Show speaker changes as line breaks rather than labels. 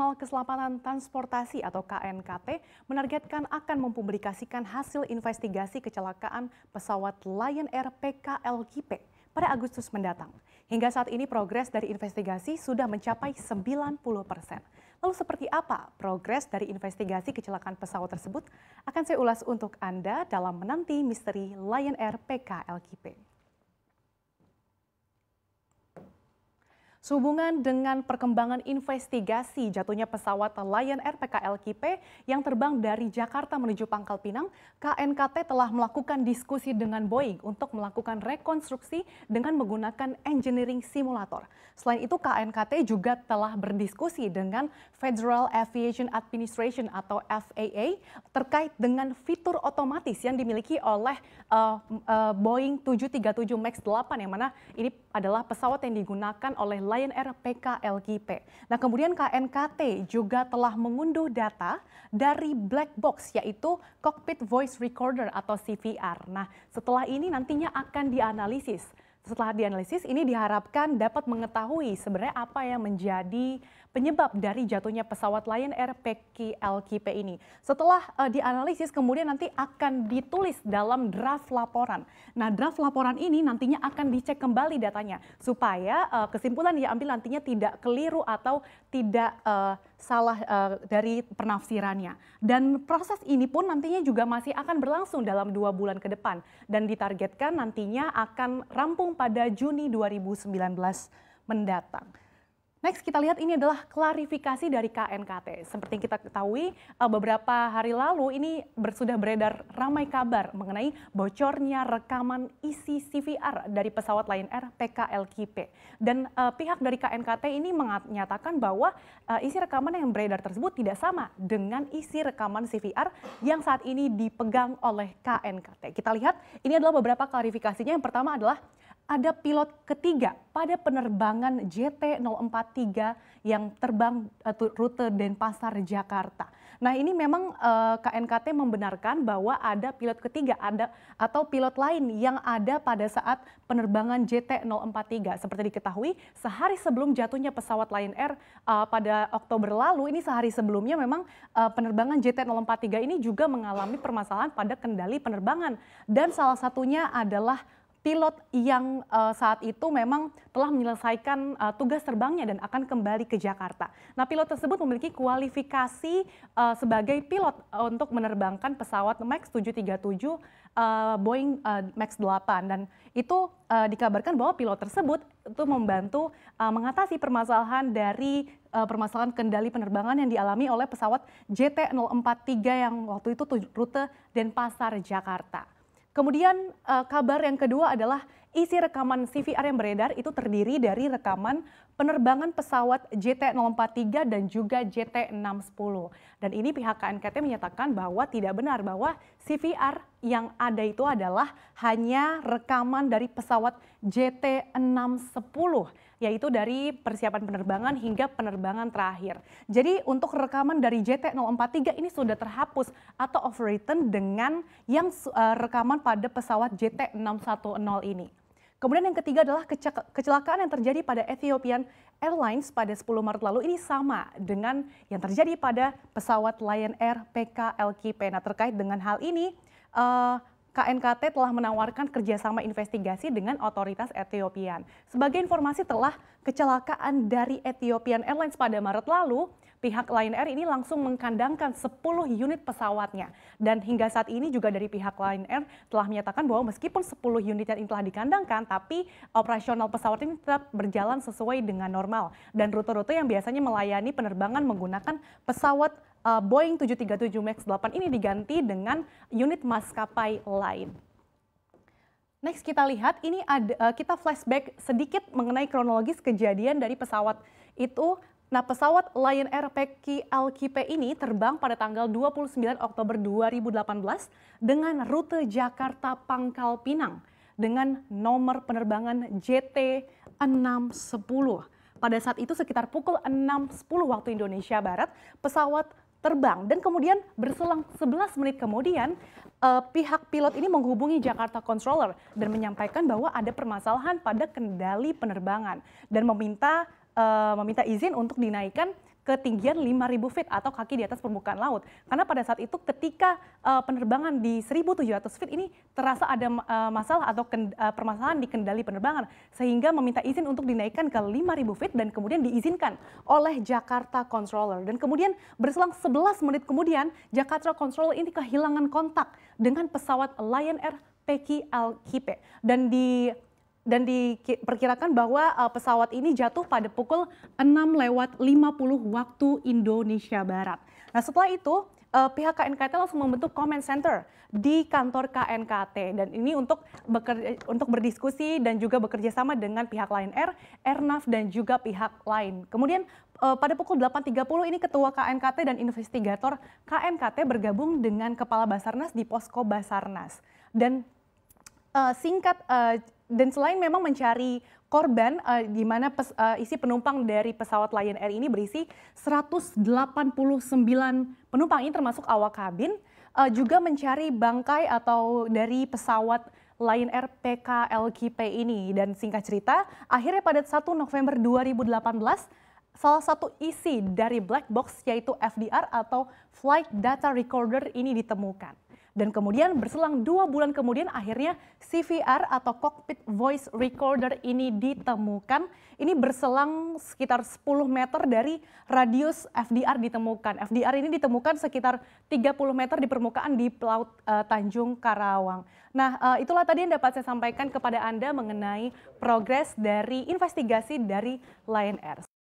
Nasional Keselamatan Transportasi atau KNKT menargetkan akan mempublikasikan hasil investigasi kecelakaan pesawat Lion Air PKLKP pada Agustus mendatang. Hingga saat ini progres dari investigasi sudah mencapai 90 persen. Lalu seperti apa progres dari investigasi kecelakaan pesawat tersebut? Akan saya ulas untuk Anda dalam menanti misteri Lion Air PKLKP. Sehubungan dengan perkembangan investigasi jatuhnya pesawat Lion Air PKL yang terbang dari Jakarta menuju Pangkal Pinang, KNKT telah melakukan diskusi dengan Boeing untuk melakukan rekonstruksi dengan menggunakan engineering simulator. Selain itu, KNKT juga telah berdiskusi dengan Federal Aviation Administration atau FAA terkait dengan fitur otomatis yang dimiliki oleh uh, uh, Boeing 737 MAX 8 yang mana ini adalah pesawat yang digunakan oleh Lion Air PKLKP. Nah, kemudian KNKT juga telah mengunduh data dari black box yaitu cockpit voice recorder atau CVR. Nah, setelah ini nantinya akan dianalisis. Setelah dianalisis ini diharapkan dapat mengetahui sebenarnya apa yang menjadi penyebab dari jatuhnya pesawat Lion Air PKLKP ini. Setelah uh, dianalisis kemudian nanti akan ditulis dalam draft laporan. Nah draft laporan ini nantinya akan dicek kembali datanya supaya uh, kesimpulan yang diambil nantinya tidak keliru atau tidak uh, salah uh, dari penafsirannya. Dan proses ini pun nantinya juga masih akan berlangsung dalam dua bulan ke depan dan ditargetkan nantinya akan rampung pada Juni 2019 mendatang. Next kita lihat ini adalah klarifikasi dari KNKT. Seperti yang kita ketahui eh, beberapa hari lalu ini sudah beredar ramai kabar mengenai bocornya rekaman isi CVR dari pesawat Lion Air PKLKP. Dan uh, pihak dari KNKT ini menyatakan bahwa uh, isi rekaman yang beredar tersebut tidak sama dengan isi rekaman CVR yang saat ini dipegang oleh KNKT. Kita lihat ini adalah beberapa klarifikasinya. Yang pertama adalah ada pilot ketiga pada penerbangan JT043 yang terbang eh, rute Denpasar Jakarta. Nah, ini memang uh, eh, KNKT membenarkan bahwa ada pilot ketiga ada atau pilot lain yang ada pada saat penerbangan JT043. Seperti diketahui, sehari sebelum jatuhnya pesawat Lion Air uh, pada Oktober lalu, ini sehari sebelumnya memang uh, penerbangan JT043 ini juga mengalami permasalahan pada kendali penerbangan dan salah satunya adalah pilot yang uh, saat itu memang telah menyelesaikan uh, tugas terbangnya dan akan kembali ke Jakarta. Nah, pilot tersebut memiliki kualifikasi uh, sebagai pilot untuk menerbangkan pesawat Max 737 uh, Boeing uh, Max 8 dan itu uh, dikabarkan bahwa pilot tersebut itu membantu uh, mengatasi permasalahan dari uh, permasalahan kendali penerbangan yang dialami oleh pesawat JT043 yang waktu itu rute Denpasar Jakarta. Kemudian uh, kabar yang kedua adalah isi rekaman CVR yang beredar itu terdiri dari rekaman penerbangan pesawat JT043 dan juga JT610. Dan ini pihak KNKT menyatakan bahwa tidak benar bahwa CVR yang ada itu adalah hanya rekaman dari pesawat JT610 yaitu dari persiapan penerbangan hingga penerbangan terakhir. Jadi untuk rekaman dari JT043 ini sudah terhapus atau overwritten dengan yang eh, rekaman pada pesawat JT610 ini. Kemudian yang ketiga adalah kecelakaan yang terjadi pada Ethiopian Airlines pada 10 Maret lalu ini sama dengan yang terjadi pada pesawat Lion Air PKLKP. Nah terkait dengan hal ini, uh, eh, KNKT telah menawarkan kerjasama investigasi dengan otoritas Ethiopian. Sebagai informasi telah kecelakaan dari Ethiopian Airlines pada Maret lalu, pihak Lion Air ini langsung mengkandangkan 10 unit pesawatnya. Dan hingga saat ini juga dari pihak Lion Air telah menyatakan bahwa meskipun 10 unit yang telah dikandangkan, tapi operasional pesawat ini tetap berjalan sesuai dengan normal. Dan rute-rute yang biasanya melayani penerbangan menggunakan pesawat eh, Boeing 737 MAX 8 ini diganti dengan unit maskapai lain. Next kita lihat ini ada eh, kita flashback sedikit mengenai kronologis kejadian dari pesawat itu Nah, pesawat Lion Air PKLKP ini terbang pada tanggal 29 Oktober 2018 dengan rute Jakarta Pangkal Pinang dengan nomor penerbangan JT 610. Pada saat itu sekitar pukul 6.10 waktu Indonesia Barat, pesawat terbang dan kemudian berselang 11 menit kemudian eh, pihak pilot ini menghubungi Jakarta Controller dan menyampaikan bahwa ada permasalahan pada kendali penerbangan dan meminta uh, meminta izin untuk dinaikkan ketinggian 5.000 feet atau kaki di atas permukaan laut. Karena pada saat itu ketika uh, penerbangan di 1.700 feet ini terasa ada uh, masalah atau uh, permasalahan di kendali penerbangan. Sehingga meminta izin untuk dinaikkan ke 5.000 feet dan kemudian diizinkan oleh Jakarta Controller. Dan kemudian berselang 11 menit kemudian Jakarta Controller ini kehilangan kontak dengan pesawat Lion Air Peki Al Dan di dan diperkirakan bahwa eh, pesawat ini jatuh pada pukul 6 lewat 50 waktu Indonesia Barat. Nah setelah itu eh, pihak KNKT langsung membentuk comment center di kantor KNKT dan ini untuk bekerja, untuk berdiskusi dan juga bekerja sama dengan pihak lain, Air, Airnav dan juga pihak lain. Kemudian eh, pada pukul 8.30 ini ketua KNKT dan investigator KNKT bergabung dengan kepala Basarnas di posko Basarnas dan uh, singkat uh, dan selain memang mencari korban uh, di mana pes, uh, isi penumpang dari pesawat Lion Air ini berisi 189 penumpang ini termasuk awak kabin uh, juga mencari bangkai atau dari pesawat Lion Air PKLKP ini dan singkat cerita akhirnya pada 1 November 2018 salah satu isi dari black box yaitu FDR atau Flight Data Recorder ini ditemukan. Dan kemudian berselang dua bulan kemudian akhirnya CVR atau Cockpit Voice Recorder ini ditemukan. Ini berselang sekitar 10 meter dari radius FDR ditemukan. FDR ini ditemukan sekitar 30 meter di permukaan di Pelaut uh, eh, Tanjung Karawang. Nah uh, itulah tadi yang dapat saya sampaikan kepada Anda mengenai progres dari investigasi dari Lion Air.